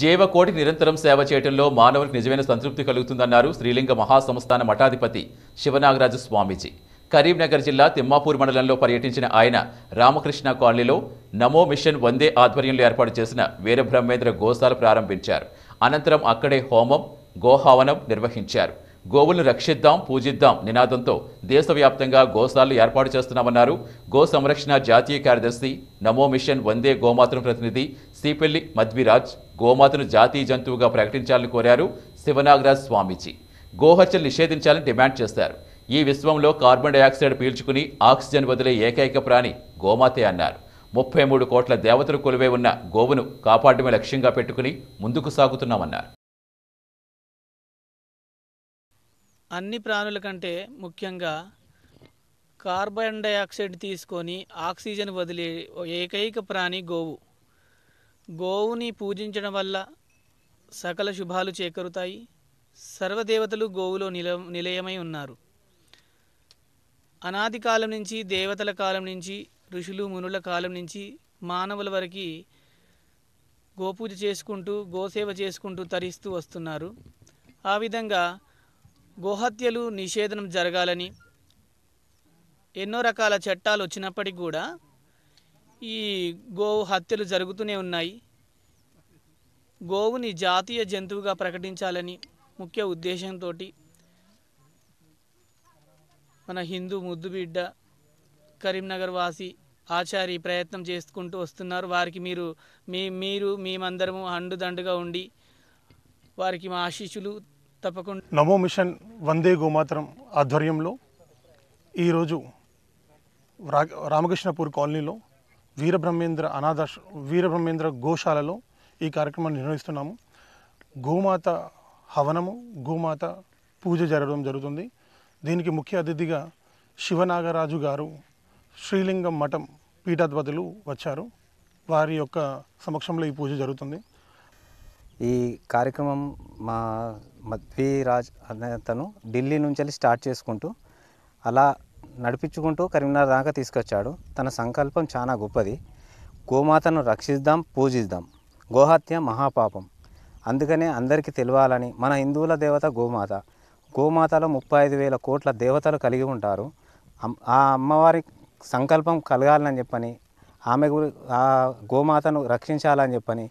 జీవకోటి నిరంతరం సేవ చేయడంలో మానవులకు నిజమైన సంతృప్తి కలుగుతుందన్నారు శ్రీలింగ మహాసంస్థాన మఠాధిపతి శివనాగరాజు స్వామీజీ కరీంనగర్ జిల్లా తిమ్మాపూర్ మండలంలో పర్యటించిన ఆయన రామకృష్ణ కాలనీలో నమో మిషన్ వందే ఆధ్వర్యంలో ఏర్పాటు చేసిన వీరబ్రహ్మేంద్ర గోశాల ప్రారంభించారు అనంతరం అక్కడే హోమం గోహావనం నిర్వహించారు గోవులను రక్షిద్దాం పూజిద్దాం నినాదంతో దేశవ్యాప్తంగా గోశాలలు ఏర్పాటు చేస్తున్నామన్నారు గో సంరక్షణ జాతీయ కార్యదర్శి నమో మిషన్ వందే గోమాతను ప్రతినిధి సిపెల్లి మధ్విరాజ్ గోమాతను జాతీయ జంతువుగా ప్రకటించాలని కోరారు శివనాగరాజ్ స్వామీజీ గోహత్యలు నిషేధించాలని డిమాండ్ చేశారు ఈ విశ్వంలో కార్బన్ డైఆక్సైడ్ పీల్చుకుని ఆక్సిజన్ వదిలే ఏకైక ప్రాణి గోమాతే అన్నారు ముప్పై మూడు కోట్ల దేవతలు కొలువై ఉన్న గోవును కాపాడమే లక్ష్యంగా పెట్టుకుని ముందుకు సాగుతున్నామన్నారు అన్ని ప్రాణుల కంటే ముఖ్యంగా కార్బన్ డైఆక్సైడ్ తీసుకొని ఆక్సిజన్ వదిలే ఏకైక ప్రాణి గోవు గోవుని పూజించడం వల్ల సకల శుభాలు చేకరుతాయి సర్వదేవతలు గోవులో నిల నిలయమై ఉన్నారు అనాది కాలం నుంచి దేవతల కాలం నుంచి ఋషులు మునుల కాలం నుంచి మానవుల వరకు గోపూజ చేసుకుంటూ గోసేవ చేసుకుంటూ తరిస్తూ వస్తున్నారు ఆ విధంగా గోహత్యలు నిషేధనం జరగాలని ఎన్నో రకాల చట్టాలు వచ్చినప్పటికి కూడా ఈ గోవు హత్యలు జరుగుతూనే ఉన్నాయి గోవుని జాతీయ జంతువుగా ప్రకటించాలని ముఖ్య ఉద్దేశంతో మన హిందూ ముద్దుబిడ్డ కరీంనగర్ వాసి ఆచారి ప్రయత్నం చేసుకుంటూ వస్తున్నారు వారికి మీరు మీ మీరు మేమందరము అండుదండుగా ఉండి వారికి మా ఆశీస్సులు తప్పకుండా నమో మిషన్ వందే గోమాత్రం ఆధ్వర్యంలో ఈరోజు రామకృష్ణపూర్ కాలనీలో వీరబ్రహ్మేంద్ర అనాథ వీరబ్రహ్మేంద్ర గోశాలలో ఈ కార్యక్రమాన్ని నిర్వహిస్తున్నాము గోమాత హవనము గోమాత పూజ జరగడం జరుగుతుంది దీనికి ముఖ్య అతిథిగా శివనాగరాజు గారు శ్రీలింగం మఠం పీఠాధిపతులు వచ్చారు వారి యొక్క సమక్షంలో ఈ పూజ జరుగుతుంది ఈ కార్యక్రమం మా మధ్వీరాజ్ అనే అతను ఢిల్లీ నుంచి వెళ్ళి స్టార్ట్ చేసుకుంటూ అలా నడిపించుకుంటూ కరీంనగర్ దాకా తీసుకొచ్చాడు తన సంకల్పం చాలా గొప్పది గోమాతను రక్షిద్దాం పూజిద్దాం గోహత్య మహాపాపం అందుకనే అందరికీ తెలియాలని మన హిందువుల దేవత గోమాత గోమాతలో ముప్పై ఐదు వేల కోట్ల దేవతలు కలిగి ఉంటారు ఆ అమ్మవారి సంకల్పం కలగాలని చెప్పని ఆమె గురి ఆ గోమాతను రక్షించాలని చెప్పని